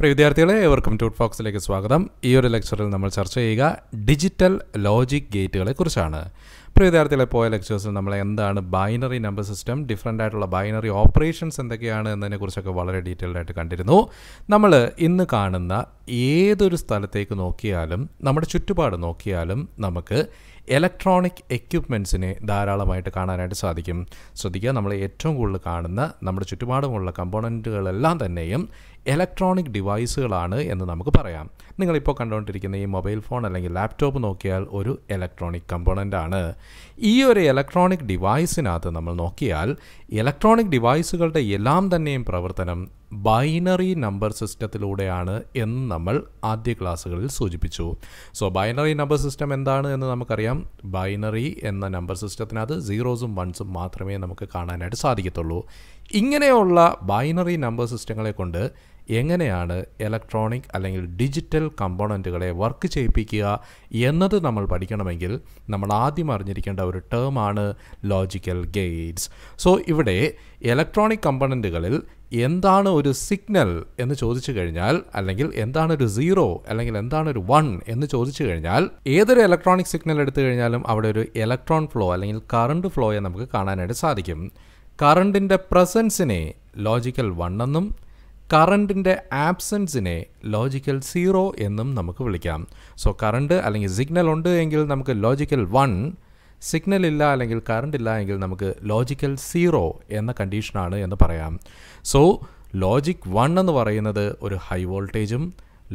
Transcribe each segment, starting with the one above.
പ്രിയ വിദ്യാർത്ഥികളെ ഏവർക്കും ടൂട്ട് ഫോക്സിലേക്ക് സ്വാഗതം ഈ ഒരു ലെക്ചറിൽ നമ്മൾ ചർച്ച ചെയ്യുക ഡിജിറ്റൽ ലോജിക് ഗേറ്റുകളെ കുറിച്ചാണ് പ്രിയ വിദ്യാർത്ഥികളെ പോയ ലെക്ചേഴ്സിൽ നമ്മൾ എന്താണ് ബൈനറി നമ്പർ സിസ്റ്റം ഡിഫറെൻ്റ് ആയിട്ടുള്ള ബൈനറി ഓപ്പറേഷൻസ് എന്തൊക്കെയാണ് കുറിച്ചൊക്കെ വളരെ ഡീറ്റെയിൽഡ് ആയിട്ട് കണ്ടിരുന്നു നമ്മൾ ഇന്ന് കാണുന്ന ഏതൊരു സ്ഥലത്തേക്ക് നോക്കിയാലും നമ്മുടെ ചുറ്റുപാട് നോക്കിയാലും നമുക്ക് ഇലക്ട്രോണിക് എക്യുപ്മെൻറ്റ്സിനെ ധാരാളമായിട്ട് കാണാനായിട്ട് സാധിക്കും ശ്രദ്ധിക്കുക നമ്മൾ ഏറ്റവും കൂടുതൽ കാണുന്ന നമ്മുടെ ചുറ്റുപാടുമുള്ള കമ്പോണൻറ്റുകളെല്ലാം തന്നെയും ഇലക്ട്രോണിക് ഡിവൈസുകളാണ് എന്ന് നമുക്ക് പറയാം നിങ്ങളിപ്പോൾ കണ്ടുകൊണ്ടിരിക്കുന്ന ഈ മൊബൈൽ ഫോൺ അല്ലെങ്കിൽ ലാപ്ടോപ്പ് നോക്കിയാൽ ഒരു ഇലക്ട്രോണിക് കമ്പോണൻ്റാണ് ആണ് ഈ ഒരു ഇലക്ട്രോണിക് ഡിവൈസിനകത്ത് നമ്മൾ നോക്കിയാൽ ഇലക്ട്രോണിക് ഡിവൈസുകളുടെ എല്ലാം തന്നെയും പ്രവർത്തനം ബൈനറി നമ്പർ സിസ്റ്റത്തിലൂടെയാണ് എന്ന് നമ്മൾ ആദ്യ ക്ലാസ്സുകളിൽ സൂചിപ്പിച്ചു സോ ബൈനറി നമ്പർ സിസ്റ്റം എന്താണ് എന്ന് നമുക്കറിയാം ബൈനറി എന്ന നമ്പർ സിസ്റ്റത്തിനകത്ത് സീറോസും വൺസും മാത്രമേ നമുക്ക് കാണാനായിട്ട് സാധിക്കത്തുള്ളൂ ഇങ്ങനെയുള്ള ബൈനറി നമ്പർ സിസ്റ്റങ്ങളെ കൊണ്ട് എങ്ങനെയാണ് ഇലക്ട്രോണിക് അല്ലെങ്കിൽ ഡിജിറ്റൽ കമ്പോണൻറ്റുകളെ വർക്ക് ചെയ്യിപ്പിക്കുക എന്നത് നമ്മൾ പഠിക്കണമെങ്കിൽ നമ്മൾ ആദ്യം അറിഞ്ഞിരിക്കേണ്ട ഒരു ടേമാണ് ലോജിക്കൽ ഗേറ്റ്സ് സോ ഇവിടെ ഇലക്ട്രോണിക് കമ്പോണൻറ്റുകളിൽ എന്താണ് ഒരു സിഗ്നൽ എന്ന് ചോദിച്ചു കഴിഞ്ഞാൽ അല്ലെങ്കിൽ എന്താണ് ഒരു സീറോ അല്ലെങ്കിൽ എന്താണ് ഒരു വൺ എന്ന് ചോദിച്ചു കഴിഞ്ഞാൽ ഏതൊരു ഇലക്ട്രോണിക് സിഗ്നൽ എടുത്തു കഴിഞ്ഞാലും അവിടെ ഒരു ഇലക്ട്രോൺ ഫ്ലോ അല്ലെങ്കിൽ കറണ്ട് ഫ്ലോയെ നമുക്ക് കാണാനായിട്ട് സാധിക്കും കറണ്ടിൻ്റെ പ്രസൻസിനെ ലോജിക്കൽ വൺ എന്നും കറണ്ടിൻ്റെ ആബ്സെൻസിനെ ലോജിക്കൽ സീറോ എന്നും നമുക്ക് വിളിക്കാം സോ കറണ്ട് അല്ലെങ്കിൽ സിഗ്നൽ ഉണ്ട് എങ്കിൽ നമുക്ക് ലോജിക്കൽ വൺ സിഗ്നൽ ഇല്ല അല്ലെങ്കിൽ കറണ്ട് ഇല്ല എങ്കിൽ നമുക്ക് ലോജിക്കൽ സീറോ എന്ന കണ്ടീഷനാണ് എന്ന് പറയാം സോ ലോജിക് വൺ എന്ന് പറയുന്നത് ഒരു ഹൈ വോൾട്ടേജും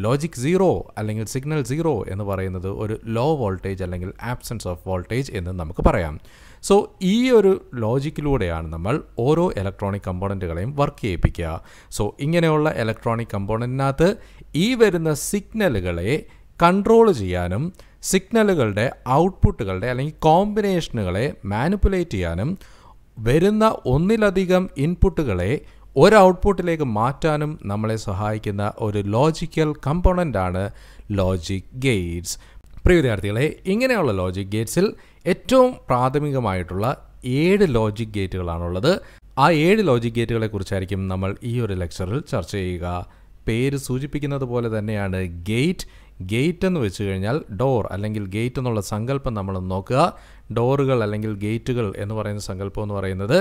ലോജിക് സീറോ അല്ലെങ്കിൽ സിഗ്നൽ സീറോ എന്ന് പറയുന്നത് ഒരു ലോ വോൾട്ടേജ് അല്ലെങ്കിൽ ആബ്സെൻസ് ഓഫ് വോൾട്ടേജ് എന്ന് നമുക്ക് പറയാം സോ ഈ ഒരു ലോജിക്കിലൂടെയാണ് നമ്മൾ ഓരോ ഇലക്ട്രോണിക് കമ്പോണൻറ്റുകളെയും വർക്ക് ചെയ്യിപ്പിക്കുക സോ ഇങ്ങനെയുള്ള ഇലക്ട്രോണിക് കമ്പോണൻറ്റിനകത്ത് ഈ വരുന്ന സിഗ്നലുകളെ കൺട്രോൾ ചെയ്യാനും സിഗ്നലുകളുടെ ഔട്ട്പുട്ടുകളുടെ അല്ലെങ്കിൽ കോമ്പിനേഷനുകളെ മാനിപ്പുലേറ്റ് ചെയ്യാനും വരുന്ന ഒന്നിലധികം ഇൻപുട്ടുകളെ ഒരു ഔട്ട്പുട്ടിലേക്ക് മാറ്റാനും നമ്മളെ സഹായിക്കുന്ന ഒരു ലോജിക്കൽ കമ്പോണൻ്റാണ് ലോജിക് ഗെയ്റ്റ്സ് പ്രിയ വിദ്യാർത്ഥികളെ ഇങ്ങനെയുള്ള ലോജിക് ഗേറ്റ്സിൽ ഏറ്റവും പ്രാഥമികമായിട്ടുള്ള ഏഴ് ലോജിക് ഗേറ്റുകളാണുള്ളത് ആ ഏഴ് ലോജിക് ഗേറ്റുകളെ കുറിച്ചായിരിക്കും നമ്മൾ ഈ ഒരു ലെക്ചറിൽ ചർച്ച ചെയ്യുക പേര് സൂചിപ്പിക്കുന്നത് പോലെ തന്നെയാണ് ഗേറ്റ് ഗേറ്റ് എന്ന് വെച്ച് കഴിഞ്ഞാൽ ഡോർ അല്ലെങ്കിൽ ഗേറ്റ് എന്നുള്ള സങ്കല്പം നമ്മൾ നോക്കുക ഡോറുകൾ അല്ലെങ്കിൽ ഗേറ്റുകൾ എന്ന് പറയുന്ന സങ്കല്പം എന്ന് പറയുന്നത്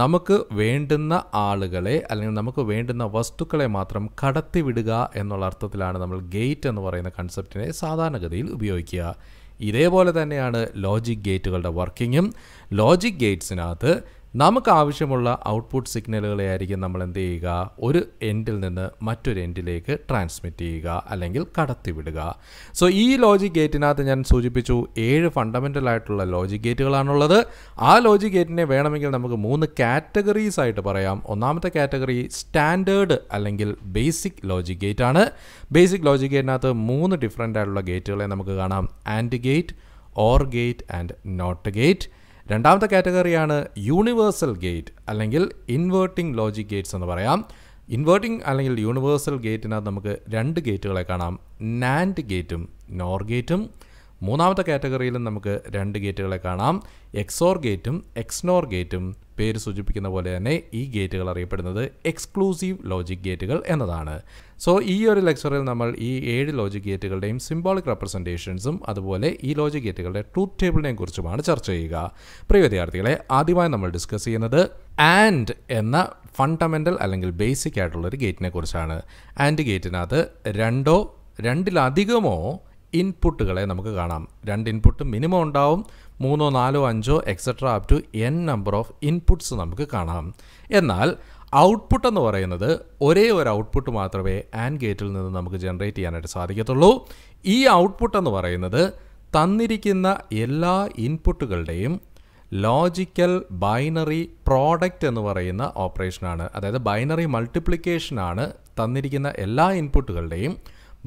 നമുക്ക് വേണ്ടുന്ന ആളുകളെ അല്ലെങ്കിൽ നമുക്ക് വേണ്ടുന്ന വസ്തുക്കളെ മാത്രം കടത്തിവിടുക എന്നുള്ള അർത്ഥത്തിലാണ് നമ്മൾ ഗേറ്റ് എന്ന് പറയുന്ന കൺസെപ്റ്റിനെ സാധാരണഗതിയിൽ ഉപയോഗിക്കുക ഇതേപോലെ തന്നെയാണ് ലോജിക് ഗേറ്റുകളുടെ വർക്കിങ്ങും ലോജിക് ഗേറ്റ്സിനകത്ത് നമുക്ക് ആവശ്യമുള്ള ഔട്ട്പുട്ട് സിഗ്നലുകളെ ആയിരിക്കും നമ്മൾ എന്ത് ചെയ്യുക ഒരു എൻഡിൽ നിന്ന് മറ്റൊരു എൻഡിലേക്ക് ട്രാൻസ്മിറ്റ് ചെയ്യുക അല്ലെങ്കിൽ കടത്തിവിടുക സോ ഈ ലോജിക് ഗേറ്റിനകത്ത് ഞാൻ സൂചിപ്പിച്ചു ഏഴ് ഫണ്ടമെൻ്റൽ ആയിട്ടുള്ള ലോജിക് ഗേറ്റുകളാണുള്ളത് ആ ലോജിക് ഗേറ്റിനെ വേണമെങ്കിൽ നമുക്ക് മൂന്ന് കാറ്റഗറീസ് ആയിട്ട് പറയാം ഒന്നാമത്തെ കാറ്റഗറി സ്റ്റാൻഡേർഡ് അല്ലെങ്കിൽ ബേസിക് ലോജിക് ഗേറ്റ് ആണ് ബേസിക് ലോജിക് ഗേറ്റിനകത്ത് മൂന്ന് ഡിഫറൻ്റ് ആയിട്ടുള്ള ഗേറ്റുകളെ നമുക്ക് കാണാം and gate or gate and not gate രണ്ടാമത്തെ കാറ്റഗറിയാണ് യൂണിവേഴ്സൽ ഗേറ്റ് അല്ലെങ്കിൽ ഇൻവേർട്ടിംഗ് ലോജിക് ഗേറ്റ്സ് എന്ന് പറയാം ഇൻവേർട്ടിംഗ് അല്ലെങ്കിൽ യൂണിവേഴ്സൽ ഗേറ്റിനകത്ത് നമുക്ക് രണ്ട് ഗേറ്റുകളെ കാണാം നാൻഡ് ഗേറ്റും നോർ ഗേറ്റും മൂന്നാമത്തെ കാറ്റഗറിയിലും നമുക്ക് രണ്ട് ഗേറ്റുകളെ കാണാം എക്സോർ ഗേറ്റും എക്സ്നോർ ഗേറ്റും പേര് സൂചിപ്പിക്കുന്ന പോലെ തന്നെ ഈ ഗേറ്റുകൾ അറിയപ്പെടുന്നത് എക്സ്ക്ലൂസീവ് ലോജിക് ഗേറ്റുകൾ എന്നതാണ് സോ ഈ ഒരു ലെക്ചറിൽ നമ്മൾ ഈ ഏഴ് ലോജിക് ഗേറ്റുകളുടെയും സിംബോളിക് റെപ്രസെൻറ്റേഷൻസും അതുപോലെ ഈ ലോജിക് ഗേറ്റുകളുടെ ട്രൂത്ത് ടേബിളിനെയും കുറിച്ചുമാണ് ചർച്ച ചെയ്യുക പ്രിയ വിദ്യാർത്ഥികളെ ആദ്യമായി നമ്മൾ ഡിസ്കസ് ചെയ്യുന്നത് ആൻഡ് എന്ന ഫണ്ടമെൻ്റൽ അല്ലെങ്കിൽ ബേസിക് ആയിട്ടുള്ളൊരു ഗേറ്റിനെ കുറിച്ചാണ് ആൻഡ് ഗേറ്റിനകത്ത് രണ്ടോ രണ്ടിലധികമോ ഇൻപുട്ടുകളെ നമുക്ക് കാണാം രണ്ട് ഇൻപുട്ട് മിനിമം ഉണ്ടാവും മൂന്നോ നാലോ അഞ്ചോ etcetera up to N number of inputs നമുക്ക് കാണാം എന്നാൽ ഔട്ട്പുട്ട് എന്ന് പറയുന്നത് ഒരേ ഒരു ഔട്ട്പുട്ട് മാത്രമേ ആൻഡ് ഗേറ്റിൽ നിന്ന് നമുക്ക് ജനറേറ്റ് ചെയ്യാനായിട്ട് സാധിക്കത്തുള്ളൂ ഈ ഔട്ട്പുട്ട് എന്ന് പറയുന്നത് തന്നിരിക്കുന്ന എല്ലാ ഇൻപുട്ടുകളുടെയും ലോജിക്കൽ ബൈനറി പ്രോഡക്റ്റ് എന്ന് പറയുന്ന ഓപ്പറേഷനാണ് അതായത് ബൈനറി മൾട്ടിപ്ലിക്കേഷനാണ് തന്നിരിക്കുന്ന എല്ലാ ഇൻപുട്ടുകളുടെയും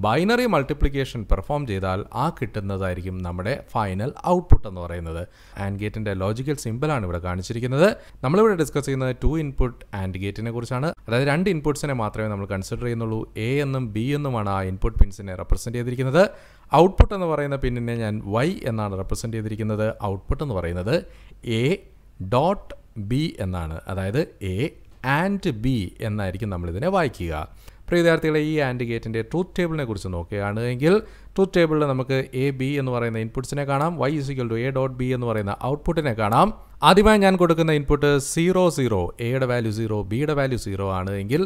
ബൈനറി മൾട്ടിപ്ലിക്കേഷൻ പെർഫോം ചെയ്താൽ ആ കിട്ടുന്നതായിരിക്കും നമ്മുടെ ഫൈനൽ ഔട്ട്പുട്ട് എന്ന് പറയുന്നത് ആൻഡ് ഗേറ്റിൻ്റെ ലോജിക്കൽ സിമ്പിളാണ് ഇവിടെ കാണിച്ചിരിക്കുന്നത് നമ്മളിവിടെ ഡിസ്കസ് ചെയ്യുന്നത് ടു ഇൻപുട്ട് ആൻഡ് ഗേറ്റിനെ കുറിച്ചാണ് അതായത് രണ്ട് ഇൻപുട്സിനെ മാത്രമേ നമ്മൾ കൺസിഡർ ചെയ്യുന്നുള്ളൂ എ എന്നും ബി എന്നുമാണ് ആ ഇൻപുട്ട് പിൻസിനെ റെപ്രസെൻറ്റ് ചെയ്തിരിക്കുന്നത് ഔട്ട്പുട്ട് എന്ന് പറയുന്ന പിന്നിനെ ഞാൻ വൈ എന്നാണ് റെപ്രസെൻറ്റ് ചെയ്തിരിക്കുന്നത് ഔട്ട്പുട്ട് എന്ന് പറയുന്നത് എ ഡോട്ട് ബി എന്നാണ് അതായത് എ ആൻഡ് ബി എന്നായിരിക്കും നമ്മളിതിനെ വായിക്കുക പ്രീതാർത്ഥികളെ ഈ ആൻഡ് ഗേറ്റിൻ്റെ ട്രൂത്ത് ടേബിളിനെ കുറിച്ച് നോക്കുകയാണ് എങ്കിൽ ട്രൂത്ത് ടേബിളിൽ നമുക്ക് എ ബി എന്ന് പറയുന്ന ഇൻപുട്ട്സിനെ കാണാം Y is equal to A dot B എന്ന് പറയുന്ന ഔട്ട്പുട്ടിനെ കാണാം ആദ്യമായി ഞാൻ കൊടുക്കുന്ന ഇൻപുട്ട് സീറോ സീറോ എയുടെ വാല്യൂ സീറോ ബിയുടെ വാല്യൂ സീറോ ആണ് എങ്കിൽ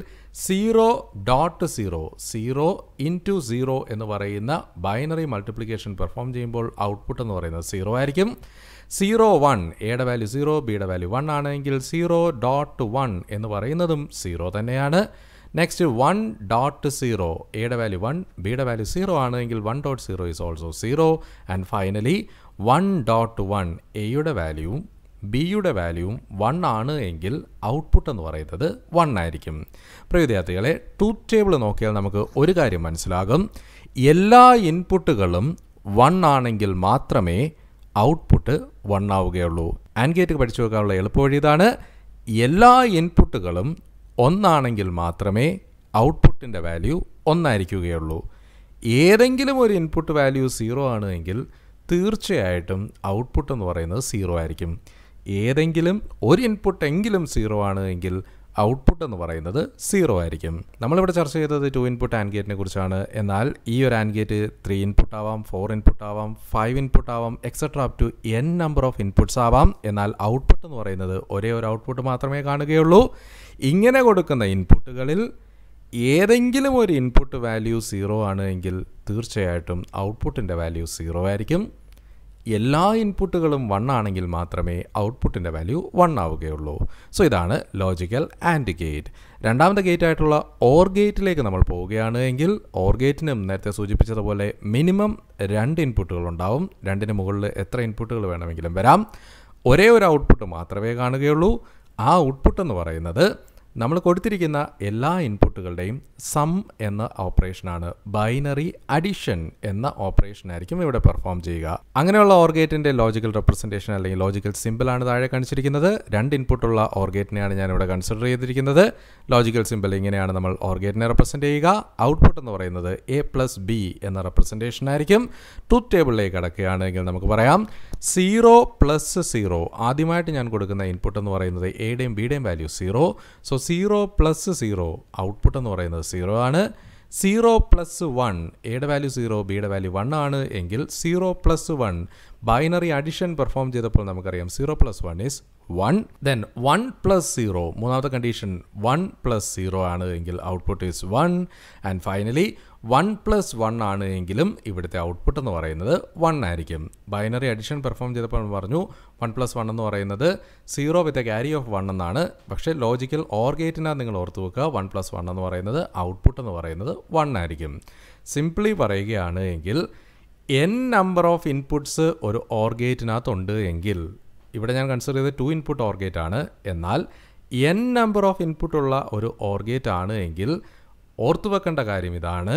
zero dot zero zero into zero എന്ന് പറയുന്ന ബൈനറി മൾട്ടിപ്ലിക്കേഷൻ പെർഫോം ചെയ്യുമ്പോൾ ഔട്ട്പുട്ട് എന്ന് പറയുന്നത് സീറോ ആയിരിക്കും സീറോ വൺ എയുടെ വാല്യൂ സീറോ ബിയുടെ വാല്യൂ വൺ ആണെങ്കിൽ സീറോ ഡോട്ട് വൺ എന്ന് പറയുന്നതും സീറോ തന്നെയാണ് നെക്സ്റ്റ് വൺ ഡോട്ട് സീറോ എയുടെ വാല്യൂ വൺ ബിയുടെ വാല്യൂ സീറോ ആണെങ്കിൽ one dot zero is also zero and finally one dot one എയുടെ വാല്യൂവും ബിയുടെ വാല്യൂവും വൺ ആണ് എങ്കിൽ ഔട്ട്പുട്ട് എന്ന് പറയുന്നത് വൺ ആയിരിക്കും പ്രവിദ്യാർത്ഥികളെ ട്രൂത്ത് ടേബിൾ നോക്കിയാൽ നമുക്ക് ഒരു കാര്യം മനസ്സിലാകും എല്ലാ ഇൻപുട്ടുകളും വൺ ആണെങ്കിൽ മാത്രമേ ഔട്ട്പുട്ട് വൺ ആവുകയുള്ളൂ ആൻഡ് ഗേറ്റ് പഠിച്ചു വെക്കാനുള്ള എളുപ്പവഴി ഇതാണ് എല്ലാ ഇൻപുട്ടുകളും ഒന്നാണെങ്കിൽ മാത്രമേ ഔട്ട്പുട്ടിൻ്റെ വാല്യൂ ഒന്നായിരിക്കുകയുള്ളൂ ഏതെങ്കിലും ഒരു ഇൻപുട്ട് വാല്യൂ സീറോ ആണ് എങ്കിൽ തീർച്ചയായിട്ടും ഔട്ട്പുട്ട് എന്ന് പറയുന്നത് സീറോ ആയിരിക്കും ഏതെങ്കിലും ഒരു ഇൻപുട്ട് എങ്കിലും സീറോ ആണ് എങ്കിൽ ഔട്ട്പുട്ട് എന്ന് പറയുന്നത് സീറോ ആയിരിക്കും നമ്മളിവിടെ ചർച്ച ചെയ്തത് ടു ഇൻപുട്ട് ആൻഡ് ഗേറ്റിനെ കുറിച്ചാണ് എന്നാൽ ഈ ഒരു ആൻഡ് ഗേറ്റ് ത്രീ ഇൻപുട്ട് ആവാം ഫോർ ഇൻപുട്ട് ആവാം ഫൈവ് ഇൻപുട്ട് ആവാം etcetera up to N number of inputs ആവാം എന്നാൽ ഔട്ട്പുട്ട് എന്ന് പറയുന്നത് ഒരേ ഒരു ഔട്ട്പുട്ട് മാത്രമേ കാണുകയുള്ളൂ ഇങ്ങനെ കൊടുക്കുന്ന ഇൻപുട്ടുകളിൽ ഏതെങ്കിലും ഒരു ഇൻപുട്ട് വാല്യൂ സീറോ ആണ് എങ്കിൽ തീർച്ചയായിട്ടും ഔട്ട്പുട്ടിൻ്റെ വാല്യൂ സീറോ ആയിരിക്കും എല്ലാ ഇൻപുട്ടുകളും വൺ ആണെങ്കിൽ മാത്രമേ ഔട്ട്പുട്ടിൻ്റെ വാല്യൂ വൺ ആവുകയുള്ളൂ സോ ഇതാണ് ലോജിക്കൽ ആൻഡ് ഗേറ്റ് രണ്ടാമത്തെ ഗേറ്റ് ആയിട്ടുള്ള ഓർ ഗേറ്റിലേക്ക് നമ്മൾ പോവുകയാണ് എങ്കിൽ ഓർ ഗേറ്റിനും നേരത്തെ സൂചിപ്പിച്ചതുപോലെ മിനിമം രണ്ട് ഇൻപുട്ടുകൾ ഉണ്ടാവും രണ്ടിന് മുകളിൽ എത്ര ഇൻപുട്ടുകൾ വേണമെങ്കിലും വരാം ഒരേ ഒരു ഔട്ട്പുട്ട് മാത്രമേ കാണുകയുള്ളൂ ആ ഔട്ട്പുട്ട് എന്ന് പറയുന്നത് നമ്മൾ കൊടുത്തിരിക്കുന്ന എല്ലാ ഇൻപുട്ടുകളുടെയും സം എന്ന ഓപ്പറേഷനാണ് ബൈനറി അഡിഷൻ എന്ന ഓപ്പറേഷൻ ആയിരിക്കും ഇവിടെ പെർഫോം ചെയ്യുക അങ്ങനെയുള്ള ഓർഗേറ്റിന്റെ ലോജിക്കൽ റെപ്രസെന്റേഷൻ അല്ലെങ്കിൽ ലോജിക്കൽ ആണ് താഴെ കാണിച്ചിരിക്കുന്നത് രണ്ട് ഇൻപുട്ടുള്ള ഓർഗേറ്റിനെയാണ് ഞാൻ ഇവിടെ കൺസിഡർ ചെയ്തിരിക്കുന്നത് ലോജിക്കൽ സിമ്പിൾ ഇങ്ങനെയാണ് നമ്മൾ ഓർഗേറ്റിനെ റെപ്രസെന്റ് ചെയ്യുക ഔട്ട്പുട്ട് എന്ന് പറയുന്നത് എ പ്ലസ് ബി എന്ന റെപ്രസെന്റേഷൻ ആയിരിക്കും ട്രൂത്ത് ടേബിളിലേക്ക് കടക്കുകയാണെങ്കിൽ നമുക്ക് പറയാം സീറോ പ്ലസ് സീറോ ആദ്യമായിട്ട് ഞാൻ കൊടുക്കുന്ന ഇൻപുട്ട് എന്ന് പറയുന്നത് എയുടെയും ബിയുടെയും value zero so zero plus zero output എന്ന് പറയുന്നത് സീറോ ആണ് സീറോ പ്ലസ് വൺ എയുടെ വാല്യൂ സീറോ ബിയുടെ വാല്യൂ വൺ ആണ് എങ്കിൽ zero plus one binary addition perform ചെയ്തപ്പോൾ നമുക്കറിയാം zero plus one is one then one plus zero മൂന്നാമത്തെ കണ്ടീഷൻ വൺ പ്ലസ് സീറോ ആണ് എങ്കിൽ output is one and finally one plus one ആണ് എങ്കിലും ഇവിടുത്തെ ഔട്ട്പുട്ട് എന്ന് പറയുന്നത് വൺ ആയിരിക്കും ബൈനറി അഡിഷൻ പെർഫോം ചെയ്തപ്പോൾ പറഞ്ഞു വൺ പ്ലസ് വൺ എന്ന് പറയുന്നത് zero with a carry of one എന്നാണ് പക്ഷേ ലോജിക്കൽ ഓർ നിങ്ങൾ ഓർത്ത് വെക്കുക വൺ പ്ലസ് വൺ എന്ന് പറയുന്നത് ഔട്ട്പുട്ട് എന്ന് പറയുന്നത് വൺ ആയിരിക്കും സിംപ്ലി പറയുകയാണ് എങ്കിൽ എൻ നമ്പർ ഓഫ് ഇൻപുട്സ് ഒരു ഓർ ഗേറ്റിനകത്തുണ്ട് എങ്കിൽ ഇവിടെ ഞാൻ കൺസിഡർ ചെയ്ത് ടു ഇൻപുട്ട് ഓർ ഗേറ്റ് ആണ് എന്നാൽ എൻ നമ്പർ ഓഫ് ഇൻപുട്ടുള്ള ഒരു ഓർ ഗേറ്റ് ആണ് എങ്കിൽ ഓർത്തു വെക്കേണ്ട കാര്യം ഇതാണ്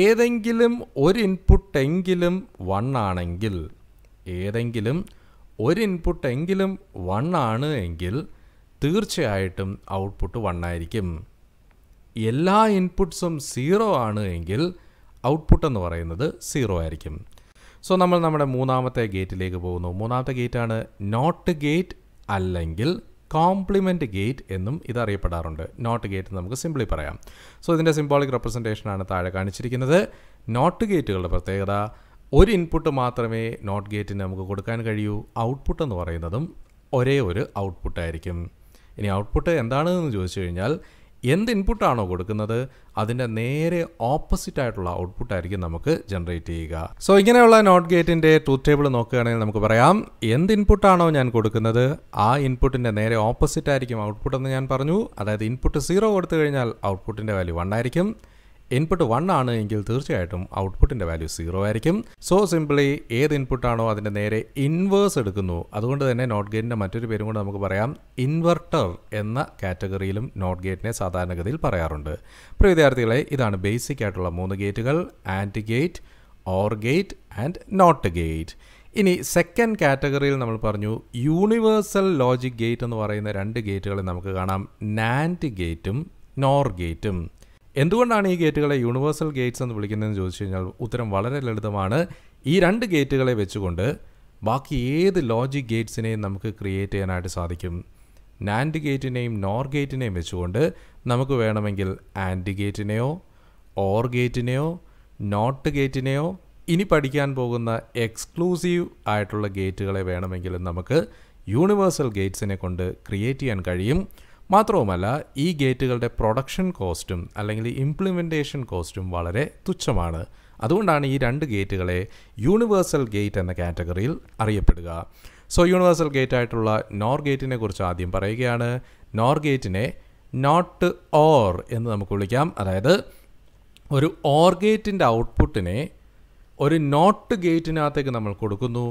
ഏതെങ്കിലും ഒരു ഇൻപുട്ടെങ്കിലും വൺ ആണെങ്കിൽ ഏതെങ്കിലും ഒരു ഇൻപുട്ടെങ്കിലും വൺ ആണ് എങ്കിൽ തീർച്ചയായിട്ടും ഔട്ട്പുട്ട് വൺ ആയിരിക്കും എല്ലാ ഇൻപുട്ട്സും സീറോ ആണ് എങ്കിൽ ഔട്ട്പുട്ട് എന്ന് പറയുന്നത് സീറോ ആയിരിക്കും സോ നമ്മൾ നമ്മുടെ മൂന്നാമത്തെ ഗേറ്റിലേക്ക് പോകുന്നു മൂന്നാമത്തെ ഗേറ്റാണ് നോട്ട് ഗേറ്റ് അല്ലെങ്കിൽ കോംപ്ലിമെൻറ്റ് ഗേറ്റ് എന്നും ഇത് അറിയപ്പെടാറുണ്ട് നോട്ട് ഗേറ്റ് എന്ന് നമുക്ക് സിമ്പിളി പറയാം സോ ഇതിൻ്റെ സിംബോളിക് റെപ്രസെൻറ്റേഷനാണ് താഴെ കാണിച്ചിരിക്കുന്നത് നോട്ട് ഗേറ്റുകളുടെ പ്രത്യേകത ഒരു ഇൻപുട്ട് മാത്രമേ നോട്ട് ഗേറ്റിന് നമുക്ക് കൊടുക്കാൻ കഴിയൂ ഔട്ട്പുട്ട് എന്ന് പറയുന്നതും ഒരേ ഒരു ഔട്ട്പുട്ടായിരിക്കും ഇനി ഔട്ട്പുട്ട് എന്താണെന്ന് ചോദിച്ചു കഴിഞ്ഞാൽ എന്ത് ഇൻപുട്ടാണോ കൊടുക്കുന്നത് അതിൻ്റെ നേരെ ഓപ്പോസിറ്റ് ആയിട്ടുള്ള ഔട്ട്പുട്ടായിരിക്കും നമുക്ക് ജനറേറ്റ് ചെയ്യുക സോ ഇങ്ങനെയുള്ള നോട്ട് ഗേറ്റിൻ്റെ ട്രൂത്ത് ടേബിൾ നോക്കുകയാണെങ്കിൽ നമുക്ക് പറയാം എന്ത് ഇൻപുട്ടാണോ ഞാൻ കൊടുക്കുന്നത് ആ ഇൻപുട്ടിൻ്റെ നേരെ ഓപ്പോസിറ്റ് ആയിരിക്കും ഔട്ട്പുട്ട് എന്ന് ഞാൻ പറഞ്ഞു അതായത് ഇൻപുട്ട് സീറോ കൊടുത്തു കഴിഞ്ഞാൽ ഔട്ട്പുട്ടിൻ്റെ വാല്യൂ വൺ ആയിരിക്കും ഇൻപുട്ട് വൺ ആണ് എങ്കിൽ തീർച്ചയായിട്ടും ഔട്ട്പുട്ടിൻ്റെ വാല്യൂ സീറോ ആയിരിക്കും സോ സിംപ്ലി ഏത് ഇൻപുട്ടാണോ അതിൻ്റെ നേരെ ഇൻവേഴ്സ് എടുക്കുന്നു അതുകൊണ്ട് തന്നെ നോട്ട് ഗേറ്റിൻ്റെ മറ്റൊരു പേരും കൂടെ നമുക്ക് പറയാം ഇൻവെർട്ടർ എന്ന കാറ്റഗറിയിലും നോട്ട് ഗേറ്റിനെ സാധാരണഗതിയിൽ പറയാറുണ്ട് പ്രിയ വിദ്യാർത്ഥികളെ ഇതാണ് ബേസിക് ആയിട്ടുള്ള മൂന്ന് ഗേറ്റുകൾ and gate or gate and not gate ഇനി സെക്കൻഡ് കാറ്റഗറിയിൽ നമ്മൾ പറഞ്ഞു യൂണിവേഴ്സൽ ലോജിക് ഗേറ്റ് എന്ന് പറയുന്ന രണ്ട് ഗേറ്റുകളെ നമുക്ക് കാണാം നാൻഡ് ഗേറ്റും നോർ ഗേറ്റും എന്തുകൊണ്ടാണ് ഈ ഗേറ്റുകളെ യൂണിവേഴ്സൽ ഗേറ്റ്സ് എന്ന് വിളിക്കുന്നതെന്ന് ചോദിച്ചു കഴിഞ്ഞാൽ ഉത്തരം വളരെ ലളിതമാണ് ഈ രണ്ട് ഗേറ്റുകളെ വെച്ചുകൊണ്ട് ബാക്കി ഏത് ലോജിക് ഗേറ്റ്സിനെയും നമുക്ക് ക്രിയേറ്റ് ചെയ്യാനായിട്ട് സാധിക്കും നാൻഡ് ഗേറ്റിനെയും നോർ ഗേറ്റിനെയും വെച്ചുകൊണ്ട് നമുക്ക് വേണമെങ്കിൽ ആൻഡ് ഗേറ്റിനെയോ ഓർ ഗേറ്റിനെയോ നോട്ട് ഗേറ്റിനെയോ ഇനി പഠിക്കാൻ പോകുന്ന എക്സ്ക്ലൂസീവ് ആയിട്ടുള്ള ഗേറ്റുകളെ വേണമെങ്കിൽ നമുക്ക് യൂണിവേഴ്സൽ ഗേറ്റ്സിനെ കൊണ്ട് ക്രിയേറ്റ് ചെയ്യാൻ കഴിയും മാത്രവുമല്ല ഈ ഗേറ്റുകളുടെ പ്രൊഡക്ഷൻ കോസ്റ്റും അല്ലെങ്കിൽ ഇംപ്ലിമെൻറ്റേഷൻ കോസ്റ്റും വളരെ തുച്ഛമാണ് അതുകൊണ്ടാണ് ഈ രണ്ട് ഗേറ്റുകളെ യൂണിവേഴ്സൽ ഗേറ്റ് എന്ന കാറ്റഗറിയിൽ അറിയപ്പെടുക സോ യൂണിവേഴ്സൽ ഗേറ്റ് ആയിട്ടുള്ള നോർ ഗേറ്റിനെ കുറിച്ച് ആദ്യം പറയുകയാണ് നോർ ഗേറ്റിനെ നോട്ട് ഓർ എന്ന് നമുക്ക് വിളിക്കാം അതായത് ഒരു ഓർ ഗേറ്റിൻ്റെ ഔട്ട്പുട്ടിനെ ഒരു നോട്ട് ഗേറ്റിനകത്തേക്ക് നമ്മൾ കൊടുക്കുന്നു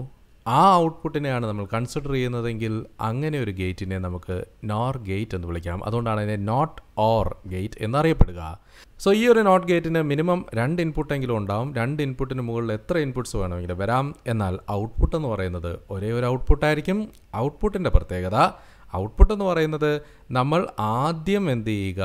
ആ ഔട്ട്പുട്ടിനെയാണ് നമ്മൾ കൺസിഡർ ചെയ്യുന്നതെങ്കിൽ അങ്ങനെ ഒരു ഗേറ്റിനെ നമുക്ക് നോർ ഗേറ്റ് എന്ന് വിളിക്കാം അതുകൊണ്ടാണ് അതിനെ നോട്ട് ഓർ ഗേറ്റ് എന്നറിയപ്പെടുക സോ ഈ ഒരു നോട്ട് ഗേറ്റിന് മിനിമം രണ്ട് ഇൻപുട്ടെങ്കിലും ഉണ്ടാവും രണ്ട് ഇൻപുട്ടിന് മുകളിൽ എത്ര ഇൻപുട്സ് വേണമെങ്കിലും വരാം എന്നാൽ ഔട്ട്പുട്ട് എന്ന് പറയുന്നത് ഒരേ ഒരു ഔട്ട്പുട്ടായിരിക്കും ഔട്ട്പുട്ടിൻ്റെ പ്രത്യേകത ഔട്ട്പുട്ട് എന്ന് പറയുന്നത് നമ്മൾ ആദ്യം എന്ത് ചെയ്യുക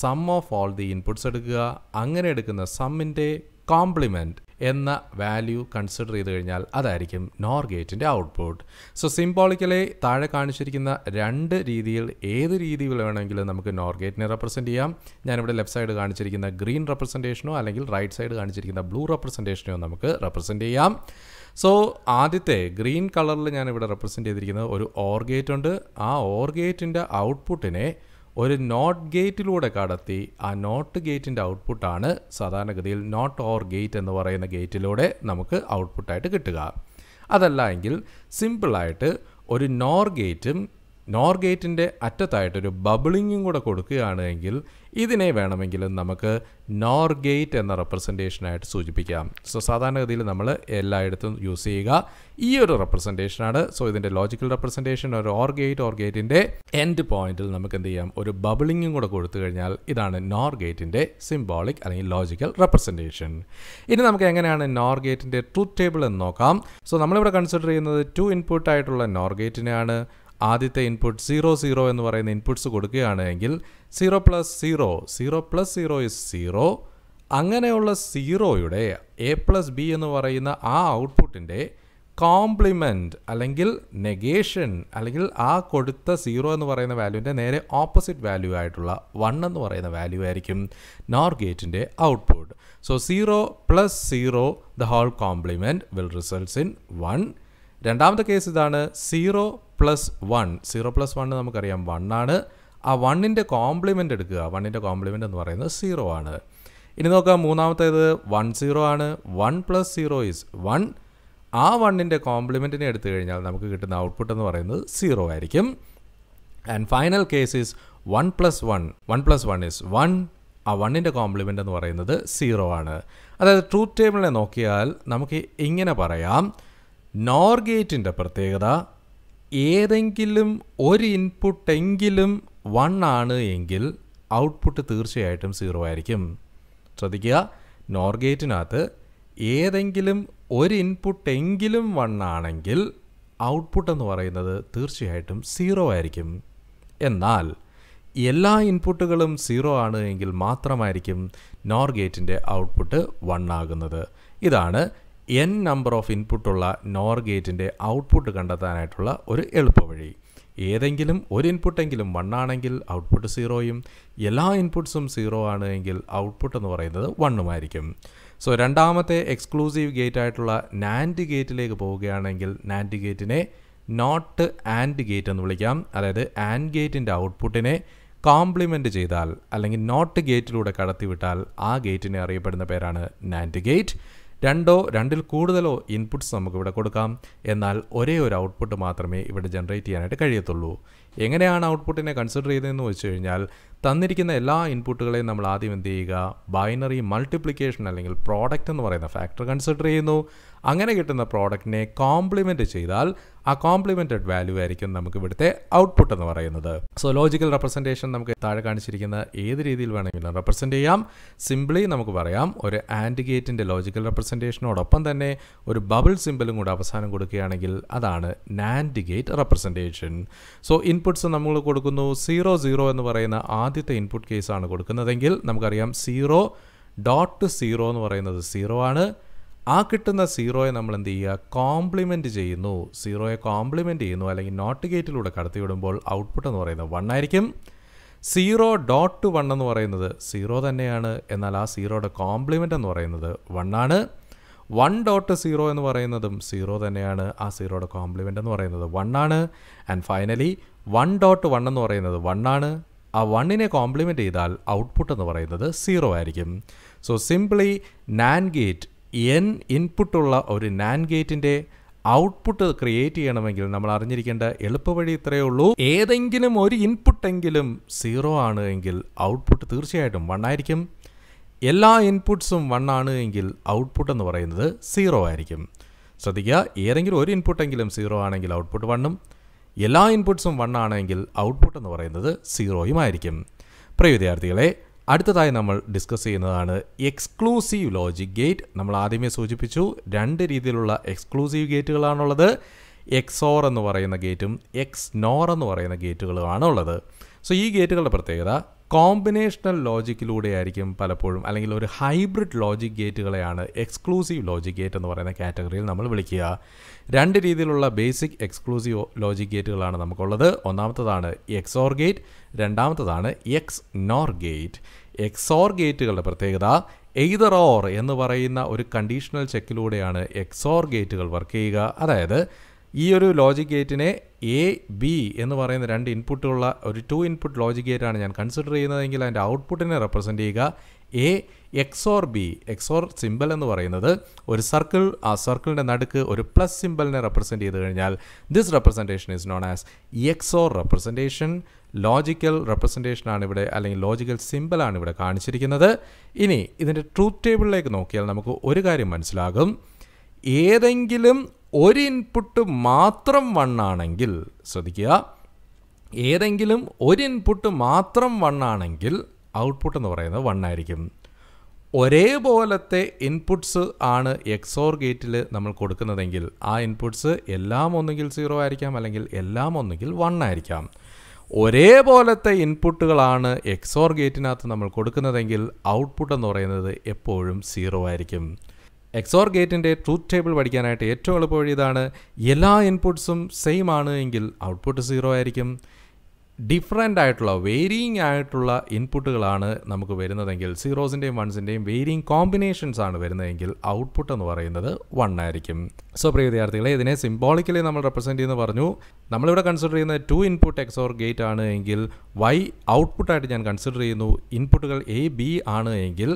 sum of all the inputs എടുക്കുക അങ്ങനെ എടുക്കുന്ന സമ്മിൻ്റെ കോംപ്ലിമെൻറ്റ് എന്ന വാല്യൂ കൺസിഡർ ചെയ്ത് കഴിഞ്ഞാൽ അതായിരിക്കും നോർ ഗേറ്റിൻ്റെ ഔട്ട്പുട്ട് സോ സിംബോളിക്കലി താഴെ കാണിച്ചിരിക്കുന്ന രണ്ട് രീതിയിൽ ഏത് രീതിയിൽ വേണമെങ്കിലും നമുക്ക് നോർ ഗേറ്റിനെ റെപ്രസെൻറ്റ് ചെയ്യാം ഞാനിവിടെ ലെഫ്റ്റ് സൈഡ് കാണിച്ചിരിക്കുന്ന ഗ്രീൻ റെപ്രസെൻറ്റേഷനോ അല്ലെങ്കിൽ റൈറ്റ് സൈഡ് കാണിച്ചിരിക്കുന്ന ബ്ലൂ റെപ്രസെൻറ്റേഷനോ നമുക്ക് റെപ്രസെൻറ്റ് ചെയ്യാം സോ ആദ്യത്തെ ഗ്രീൻ കളറിൽ ഞാനിവിടെ റെപ്രസെൻറ്റ് ചെയ്തിരിക്കുന്നത് ഒരു ഓർ ഗേറ്റ് ഉണ്ട് ആ ഓർ ഗേറ്റിൻ്റെ ഔട്ട്പുട്ടിനെ ഒരു നോട്ട് ഗേറ്റിലൂടെ കടത്തി ആ നോട്ട് ഗേറ്റിൻ്റെ ഔട്ട്പുട്ടാണ് സാധാരണഗതിയിൽ നോട്ട് ഓർ ഗേറ്റ് എന്ന് പറയുന്ന ഗേറ്റിലൂടെ നമുക്ക് ഔട്ട്പുട്ടായിട്ട് കിട്ടുക അതല്ല എങ്കിൽ സിമ്പിളായിട്ട് ഒരു നോർ ഗേറ്റും നോർ ഗേറ്റിൻ്റെ അറ്റത്തായിട്ടൊരു ബബിളിങ്ങും കൂടെ കൊടുക്കുകയാണ് എങ്കിൽ ഇതിനെ വേണമെങ്കിൽ നമുക്ക് നോർ ഗേറ്റ് എന്ന റെപ്രസെൻറ്റേഷനായിട്ട് സൂചിപ്പിക്കാം സോ സാധാരണഗതിയിൽ നമ്മൾ എല്ലായിടത്തും യൂസ് ചെയ്യുക ഈ ഒരു റെപ്രസെൻറ്റേഷനാണ് സോ ഇതിൻ്റെ ലോജിക്കൽ റെപ്രസെൻറ്റേഷൻ ഒരു ഓർ ഗേറ്റ് ഓർ ഗേറ്റിൻ്റെ എൻഡ് പോയിന്റിൽ നമുക്ക് എന്ത് ചെയ്യാം ഒരു ബബിളിങ്ങും കൂടെ കൊടുത്തു കഴിഞ്ഞാൽ ഇതാണ് നോർ ഗേറ്റിൻ്റെ സിംബോളിക് അല്ലെങ്കിൽ ലോജിക്കൽ റെപ്രസെൻറ്റേഷൻ ഇനി നമുക്ക് എങ്ങനെയാണ് നോർ ഗേറ്റിൻ്റെ ട്രൂത്ത് ടേബിൾ എന്ന് നോക്കാം സോ നമ്മളിവിടെ കൺസിഡർ ചെയ്യുന്നത് ടു ഇൻപുട്ട് ആയിട്ടുള്ള നോർ ഗേറ്റിനെയാണ് ആദ്യത്തെ ഇൻപുട്ട് സീറോ സീറോ എന്ന് പറയുന്ന ഇൻപുട്സ് കൊടുക്കുകയാണെങ്കിൽ zero plus zero zero plus zero is zero അങ്ങനെയുള്ള സീറോയുടെ എ പ്ലസ് ബി എന്ന് പറയുന്ന ആ ഔട്ട്പുട്ടിൻ്റെ കോംപ്ലിമെൻറ്റ് അല്ലെങ്കിൽ നെഗേഷൻ അല്ലെങ്കിൽ ആ കൊടുത്ത സീറോ എന്ന് പറയുന്ന വാല്യൂവിൻ്റെ നേരെ ഓപ്പോസിറ്റ് വാല്യൂ ആയിട്ടുള്ള വൺ എന്ന് പറയുന്ന വാല്യൂ ആയിരിക്കും നോർ ഗേറ്റിൻ്റെ output so zero plus zero the whole complement will results in one രണ്ടാമത്തെ കേസ് ഇതാണ് zero plus one zero plus one നമുക്കറിയാം വൺ ആണ് ആ വണ്ണിൻ്റെ കോംപ്ലിമെൻ്റ് എടുക്കുക വണ്ണിൻ്റെ കോംപ്ലിമെൻ്റ് എന്ന് പറയുന്നത് സീറോ ആണ് ഇനി നോക്കാം മൂന്നാമത്തേത് വൺ സീറോ ആണ് one plus zero is one ആ വണ്ണിൻ്റെ കോംപ്ലിമെൻറ്റിനെ എടുത്തു കഴിഞ്ഞാൽ നമുക്ക് കിട്ടുന്ന ഔട്ട്പുട്ട് എന്ന് പറയുന്നത് സീറോ ആയിരിക്കും and final case is one plus one one plus one is one ആ വണ്ണിൻ്റെ കോംപ്ലിമെൻ്റ് എന്ന് പറയുന്നത് സീറോ ആണ് അതായത് ട്രൂത്ത് ടേബിളിനെ നോക്കിയാൽ നമുക്ക് ഇങ്ങനെ പറയാം നോർ പ്രത്യേകത ഏതെങ്കിലും ഒരു ഇൻപുട്ടെങ്കിലും വൺ ആണ് എങ്കിൽ ഔട്ട്പുട്ട് തീർച്ചയായിട്ടും സീറോ ആയിരിക്കും ശ്രദ്ധിക്കുക നോർ ഏതെങ്കിലും ഒരു ഇൻപുട്ട് എങ്കിലും വൺ ആണെങ്കിൽ ഔട്ട്പുട്ട് എന്ന് പറയുന്നത് തീർച്ചയായിട്ടും സീറോ ആയിരിക്കും എന്നാൽ എല്ലാ ഇൻപുട്ടുകളും സീറോ ആണ് എങ്കിൽ മാത്രമായിരിക്കും നോർ ഗേറ്റിൻ്റെ ഔട്ട്പുട്ട് വൺ ആകുന്നത് ഇതാണ് എൻ നമ്പർ ഓഫ് ഇൻപുട്ടുള്ള നോർ ഗേറ്റിൻ്റെ ഔട്ട്പുട്ട് കണ്ടെത്താനായിട്ടുള്ള ഒരു എളുപ്പവഴി ഏതെങ്കിലും ഒരു ഇൻപുട്ടെങ്കിലും വണ്ണാണെങ്കിൽ ഔട്ട്പുട്ട് സീറോയും എല്ലാ ഇൻപുട്ട്സും സീറോ ആണ് എങ്കിൽ ഔട്ട്പുട്ട് എന്ന് പറയുന്നത് വണ്ണുമായിരിക്കും സോ രണ്ടാമത്തെ എക്സ്ക്ലൂസീവ് ഗേറ്റ് ആയിട്ടുള്ള നാൻഡ് ഗേറ്റിലേക്ക് പോവുകയാണെങ്കിൽ നാൻഡ് ഗേറ്റിനെ നോട്ട് ആൻഡ് ഗേറ്റ് എന്ന് വിളിക്കാം അതായത് ആൻഡ് ഗേറ്റിൻ്റെ ഔട്ട്പുട്ടിനെ കോംപ്ലിമെൻറ്റ് ചെയ്താൽ അല്ലെങ്കിൽ നോട്ട് ഗേറ്റിലൂടെ കടത്തിവിട്ടാൽ ആ ഗേറ്റിനെ അറിയപ്പെടുന്ന പേരാണ് നാൻഡ് ഗേറ്റ് രണ്ടോ രണ്ടിൽ കൂടുതലോ ഇൻപുട്ട്സ് നമുക്കിവിടെ കൊടുക്കാം എന്നാൽ ഒരേ ഒരു ഔട്ട്പുട്ട് മാത്രമേ ഇവിടെ ജനറേറ്റ് ചെയ്യാനായിട്ട് കഴിയത്തുള്ളൂ എങ്ങനെയാണ് ഔട്ട്പുട്ടിനെ കൺസിഡർ ചെയ്തതെന്ന് വെച്ച് കഴിഞ്ഞാൽ തന്നിരിക്കുന്ന എല്ലാ ഇൻപുട്ടുകളെയും നമ്മൾ ആദ്യം എന്ത് ചെയ്യുക ബൈനറി മൾട്ടിപ്ലിക്കേഷൻ അല്ലെങ്കിൽ പ്രോഡക്റ്റ് എന്ന് പറയുന്ന ഫാക്ടർ കൺസിഡർ ചെയ്യുന്നു അങ്ങനെ കിട്ടുന്ന പ്രോഡക്റ്റിനെ കോംപ്ലിമെൻറ്റ് ചെയ്താൽ ആ കോംപ്ലിമെൻറ്റഡ് വാല്യൂ ആയിരിക്കും നമുക്ക് ഇവിടുത്തെ ഔട്ട്പുട്ട് എന്ന് പറയുന്നത് സോ ലോജിക്കൽ റെപ്രസെൻറ്റേഷൻ നമുക്ക് താഴെ കാണിച്ചിരിക്കുന്ന ഏത് രീതിയിൽ വേണമെങ്കിലും റെപ്രസെൻറ്റ് ചെയ്യാം സിംപ്ലി നമുക്ക് പറയാം ഒരു ആൻഡ് ഗേറ്റിൻ്റെ ലോജിക്കൽ റെപ്രസെൻറ്റേഷനോടൊപ്പം തന്നെ ഒരു ബബിൾ സിമ്പിളും കൂടെ അവസാനം കൊടുക്കുകയാണെങ്കിൽ അതാണ് nand gate representation so inputs നമ്മൾ കൊടുക്കുന്നു സീറോ സീറോ എന്ന് പറയുന്ന ആ ആദ്യത്തെ ഇൻപുട്ട് കേസാണ് കൊടുക്കുന്നതെങ്കിൽ നമുക്കറിയാം സീറോ ഡോട്ട് സീറോ എന്ന് പറയുന്നത് സീറോ ആണ് ആ കിട്ടുന്ന സീറോയെ നമ്മൾ എന്ത് ചെയ്യുക കോംപ്ലിമെൻ്റ് ചെയ്യുന്നു സീറോയെ കോംപ്ലിമെൻറ്റ് ചെയ്യുന്നു അല്ലെങ്കിൽ നോട്ട് ഗേറ്റിലൂടെ കടത്തിവിടുമ്പോൾ ഔട്ട്പുട്ട് എന്ന് പറയുന്നത് വൺ ആയിരിക്കും സീറോ ഡോട്ട് വൺ എന്ന് പറയുന്നത് സീറോ തന്നെയാണ് എന്നാൽ ആ സീറോയുടെ കോംപ്ലിമെൻ്റ് എന്ന് പറയുന്നത് വൺ ആണ് വൺ ഡോട്ട് സീറോ എന്ന് പറയുന്നതും സീറോ തന്നെയാണ് ആ സീറോയുടെ കോംപ്ലിമെൻ്റ് എന്ന് പറയുന്നത് വൺ ആണ് and finally one dot one എന്ന് പറയുന്നത് വൺ ആണ് ആ വണ്ണിനെ കോംപ്ലിമെൻറ്റ് ചെയ്താൽ ഔട്ട്പുട്ട് എന്ന് പറയുന്നത് സീറോ ആയിരിക്കും so simply nand gate N ഇൻപുട്ടുള്ള ഒരു നാൻ ഗേറ്റിൻ്റെ ഔട്ട്പുട്ട് ക്രിയേറ്റ് ചെയ്യണമെങ്കിൽ നമ്മൾ അറിഞ്ഞിരിക്കേണ്ട എളുപ്പവഴി ഇത്രയേ ഉള്ളൂ ഏതെങ്കിലും ഒരു ഇൻപുട്ടെങ്കിലും സീറോ ആണ് എങ്കിൽ ഔട്ട്പുട്ട് തീർച്ചയായിട്ടും വൺ ആയിരിക്കും എല്ലാ ഇൻപുട്സും വണ്ണാണ് എങ്കിൽ ഔട്ട്പുട്ട് എന്ന് പറയുന്നത് സീറോ ആയിരിക്കും ശ്രദ്ധിക്കുക ഏതെങ്കിലും ഒരു ഇൻപുട്ടെങ്കിലും സീറോ ആണെങ്കിൽ ഔട്ട്പുട്ട് വണ്ണും എല്ലാ ഇൻപുട്സും വൺ ആണെങ്കിൽ ഔട്ട്പുട്ട് എന്ന് പറയുന്നത് ആയിരിക്കും പ്രിയ വിദ്യാർത്ഥികളെ അടുത്തതായി നമ്മൾ ഡിസ്കസ് ചെയ്യുന്നതാണ് എക്സ്ക്ലൂസീവ് ലോജിക് ഗേറ്റ് നമ്മൾ ആദ്യമേ സൂചിപ്പിച്ചു രണ്ട് രീതിയിലുള്ള എക്സ്ക്ലൂസീവ് ഗേറ്റുകളാണുള്ളത് എക്സോർ എന്ന് പറയുന്ന ഗേറ്റും എക്സ് നോർ എന്ന് പറയുന്ന ഗേറ്റുകളുമാണുള്ളത് സോ ഈ ഗേറ്റുകളുടെ പ്രത്യേകത കോമ്പിനേഷണൽ ലോജിക്കിലൂടെയായിരിക്കും പലപ്പോഴും അല്ലെങ്കിൽ ഒരു ഹൈബ്രിഡ് ലോജിക് ഗേറ്റുകളെയാണ് എക്സ്ക്ലൂസീവ് ലോജിക് ഗേറ്റ് എന്ന് പറയുന്ന കാറ്റഗറിയിൽ നമ്മൾ വിളിക്കുക രണ്ട് രീതിയിലുള്ള ബേസിക് എക്സ്ക്ലൂസീവ് ലോജിക് ഗേറ്റുകളാണ് നമുക്കുള്ളത് ഒന്നാമത്തതാണ് എക്സോർ ഗേറ്റ് രണ്ടാമത്തതാണ് എക്സ് നോർ ഗേറ്റ് എക്സോർ ഗേറ്റുകളുടെ പ്രത്യേകത എയ്തർ ഓർ എന്ന് പറയുന്ന ഒരു കണ്ടീഷണൽ ചെക്കിലൂടെയാണ് എക്സോർ ഗേറ്റുകൾ വർക്ക് ചെയ്യുക അതായത് ഈ ഒരു ലോജിക് ഗേറ്റിനെ എ ബി എന്ന് പറയുന്ന രണ്ട് ഇൻപുട്ടുള്ള ഒരു ടു ഇൻപുട്ട് ലോജിക് ഗേറ്റാണ് ഞാൻ കൺസിഡർ ചെയ്യുന്നതെങ്കിൽ അതിൻ്റെ ഔട്ട്പുട്ടിനെ റെപ്രസെൻ്റ് ചെയ്യുക A X or B X or simple എന്ന് പറയുന്നത് ഒരു സർക്കിൾ ആ സർക്കിളിൻ്റെ നടുക്ക് ഒരു പ്ലസ് സിമ്പിളിനെ റെപ്രസെൻ്റ് ചെയ്ത് കഴിഞ്ഞാൽ this representation is known as X or representation logical റെപ്രസെൻറ്റേഷനാണ് ഇവിടെ അല്ലെങ്കിൽ ലോജിക്കൽ സിമ്പിളാണ് ഇവിടെ കാണിച്ചിരിക്കുന്നത് ഇനി ഇതിൻ്റെ ട്രൂത്ത് ടേബിളിലേക്ക് നോക്കിയാൽ നമുക്ക് ഒരു കാര്യം മനസ്സിലാകും ഏതെങ്കിലും ഒരു ഇൻപുട്ട് മാത്രം വണ്ണാണെങ്കിൽ ശ്രദ്ധിക്കുക ഏതെങ്കിലും ഒരു ഇൻപുട്ട് മാത്രം വണ്ണാണെങ്കിൽ ഔട്ട്പുട്ട് എന്ന് പറയുന്നത് വണ്ണായിരിക്കും ഒരേപോലത്തെ ഇൻപുട്സ് ആണ് എക്സോർ ഗേറ്റിൽ നമ്മൾ കൊടുക്കുന്നതെങ്കിൽ ആ ഇൻപുട്സ് എല്ലാം ഒന്നുകിൽ സീറോ ആയിരിക്കാം അല്ലെങ്കിൽ എല്ലാം ഒന്നുകിൽ വൺ ആയിരിക്കാം ഒരേപോലത്തെ ഇൻപുട്ടുകളാണ് എക്സോർ ഗേറ്റിനകത്ത് നമ്മൾ കൊടുക്കുന്നതെങ്കിൽ ഔട്ട്പുട്ട് എന്ന് പറയുന്നത് എപ്പോഴും സീറോ ആയിരിക്കും എക്സോർ ഗേറ്റിൻ്റെ ട്രൂത്ത് ടേബിൾ പഠിക്കാനായിട്ട് ഏറ്റവും എളുപ്പ എല്ലാ ഇൻപുട്സും സെയിം ആണ് എങ്കിൽ ഔട്ട്പുട്ട് സീറോ ആയിരിക്കും ഡിഫറെൻ്റ് ആയിട്ടുള്ള വേരിയിങ് ആയിട്ടുള്ള ഇൻപുട്ടുകളാണ് നമുക്ക് വരുന്നതെങ്കിൽ സീറോസിൻ്റെയും വൺസിൻ്റെയും വേരിയിങ് കോമ്പിനേഷൻസ് ആണ് വരുന്നതെങ്കിൽ ഔട്ട്പുട്ട് എന്ന് പറയുന്നത് വൺ ആയിരിക്കും സോ പ്രിയ വിദ്യാർത്ഥികളെ ഇതിനെ സിംബോളിക്കലി നമ്മൾ റെപ്രസെൻറ്റ് ചെയ്യുന്ന പറഞ്ഞു നമ്മളിവിടെ കൺസിഡർ ചെയ്യുന്ന ടു ഇൻപുട്ട് എക്സോർ ഗേറ്റ് ആണ് എങ്കിൽ വൈ ഔട്ട്പുട്ടായിട്ട് ഞാൻ കൺസിഡർ ചെയ്യുന്നു ഇൻപുട്ടുകൾ എ ബി ആണ് എങ്കിൽ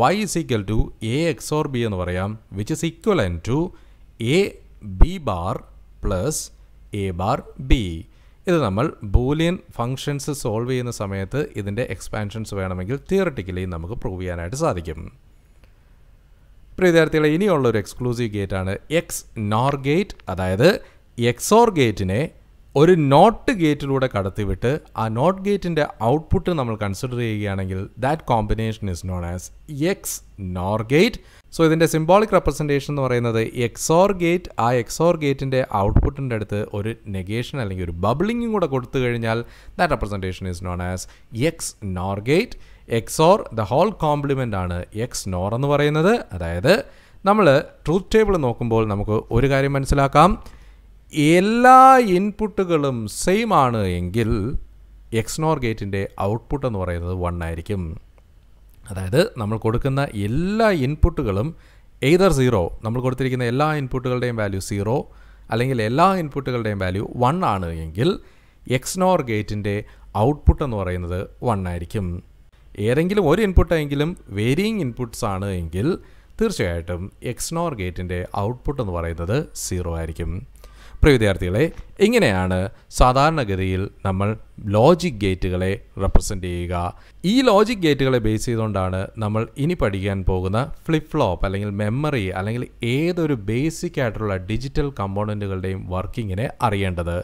Y is equal to A X or B എന്ന് പറയാം which is and to A B bar plus A bar B ഇത് നമ്മൾ ബൂലിയൻ ഫങ്ഷൻസ് സോൾവ് ചെയ്യുന്ന സമയത്ത് ഇതിൻ്റെ എക്സ്പാൻഷൻസ് വേണമെങ്കിൽ തിയററ്റിക്കലി നമുക്ക് പ്രൂവ് ചെയ്യാനായിട്ട് സാധിക്കും ഇപ്പോൾ വിദ്യാർത്ഥികളെ ഇനിയുള്ള ഒരു എക്സ്ക്ലൂസീവ് ഗേറ്റാണ് എക്സ് നോർ ഗേറ്റ് അതായത് എക്സോർ ഗേറ്റിനെ ഒരു നോട്ട് ഗേറ്റിലൂടെ കടത്തിവിട്ട് ആ നോട്ട് ഗേറ്റിൻ്റെ ഔട്ട്പുട്ട് നമ്മൾ കൺസിഡർ ചെയ്യുകയാണെങ്കിൽ that combination is known as X nor gate so ഇതിൻ്റെ സിംബോളിക് റെപ്രസെൻറ്റേഷൻ എന്ന് പറയുന്നത് എക്സോർ ഗേറ്റ് ആ എക്സോർ ഗേറ്റിൻ്റെ ഔട്ട്പുട്ടിൻ്റെ അടുത്ത് ഒരു നെഗേഷൻ അല്ലെങ്കിൽ ഒരു ബബിളിങ്ങും കൂടെ കൊടുത്തു കഴിഞ്ഞാൽ that representation is known as X nor gate xor the whole complement ആണ് എക്സ് നോർ എന്ന് പറയുന്നത് അതായത് നമ്മൾ ട്രൂത്ത് ടേബിൾ നോക്കുമ്പോൾ നമുക്ക് ഒരു കാര്യം മനസ്സിലാക്കാം എല്ലാ ഇൻപുട്ടുകളും സെയിം ആണ് എങ്കിൽ എക്സ്നോർ ഗേറ്റിൻ്റെ ഔട്ട്പുട്ട് എന്ന് പറയുന്നത് വൺ ആയിരിക്കും അതായത് നമ്മൾ കൊടുക്കുന്ന എല്ലാ ഇൻപുട്ടുകളും എയ്തർ സീറോ നമ്മൾ കൊടുത്തിരിക്കുന്ന എല്ലാ ഇൻപുട്ടുകളുടെയും വാല്യൂ സീറോ അല്ലെങ്കിൽ എല്ലാ ഇൻപുട്ടുകളുടെയും വാല്യൂ വൺ ആണ് എങ്കിൽ എക്സ്നോർ ഗേറ്റിൻ്റെ ഔട്ട്പുട്ട് എന്ന് പറയുന്നത് വൺ ആയിരിക്കും ഏതെങ്കിലും ഒരു ഇൻപുട്ടെങ്കിലും വേരിയിങ് ഇൻപുട്ട്സ് ആണ് എങ്കിൽ തീർച്ചയായിട്ടും എക്സ്നോർ ഗേറ്റിൻ്റെ ഔട്ട്പുട്ട് എന്ന് പറയുന്നത് സീറോ ആയിരിക്കും പ്രിയ വിദ്യാർത്ഥികളെ ഇങ്ങനെയാണ് സാധാരണഗതിയിൽ നമ്മൾ ലോജിക് ഗേറ്റുകളെ റെപ്രസെൻ്റ് ചെയ്യുക ഈ ലോജിക് ഗേറ്റുകളെ ബേസ് ചെയ്തുകൊണ്ടാണ് നമ്മൾ ഇനി പഠിക്കാൻ പോകുന്ന ഫ്ലിപ്പ് ഫ്ലോപ്പ് അല്ലെങ്കിൽ മെമ്മറി അല്ലെങ്കിൽ ഏതൊരു ബേസിക് ആയിട്ടുള്ള ഡിജിറ്റൽ കമ്പോണൻറ്റുകളുടെയും വർക്കിങ്ങിനെ അറിയേണ്ടത്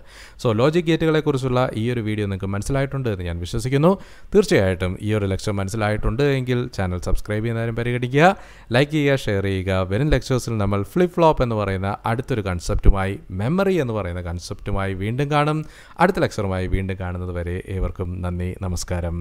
സോ ലോജിക് ഗേറ്റുകളെക്കുറിച്ചുള്ള ഈ ഒരു വീഡിയോ നിങ്ങൾക്ക് മനസ്സിലായിട്ടുണ്ട് എന്ന് ഞാൻ വിശ്വസിക്കുന്നു തീർച്ചയായിട്ടും ഈ ഒരു ലെക്ചർ മനസ്സിലായിട്ടുണ്ട് എങ്കിൽ ചാനൽ സബ്സ്ക്രൈബ് ചെയ്യുന്നതിനും പരിഗണിക്കുക ലൈക്ക് ചെയ്യുക ഷെയർ ചെയ്യുക വെറും ലെക്ചേഴ്സിൽ നമ്മൾ ഫ്ലിപ്പ് ഫ്ലോപ്പ് എന്ന് പറയുന്ന അടുത്തൊരു കൺസെപ്റ്റുമായി മെമ്മറി എന്ന് പറയുന്ന കൺസെപ്റ്റ് അപ്ഡേറ്റുമായി വീണ്ടും കാണും അടുത്ത ലെക്ചറുമായി വീണ്ടും കാണുന്നത് വരെ ഏവർക്കും നന്ദി നമസ്കാരം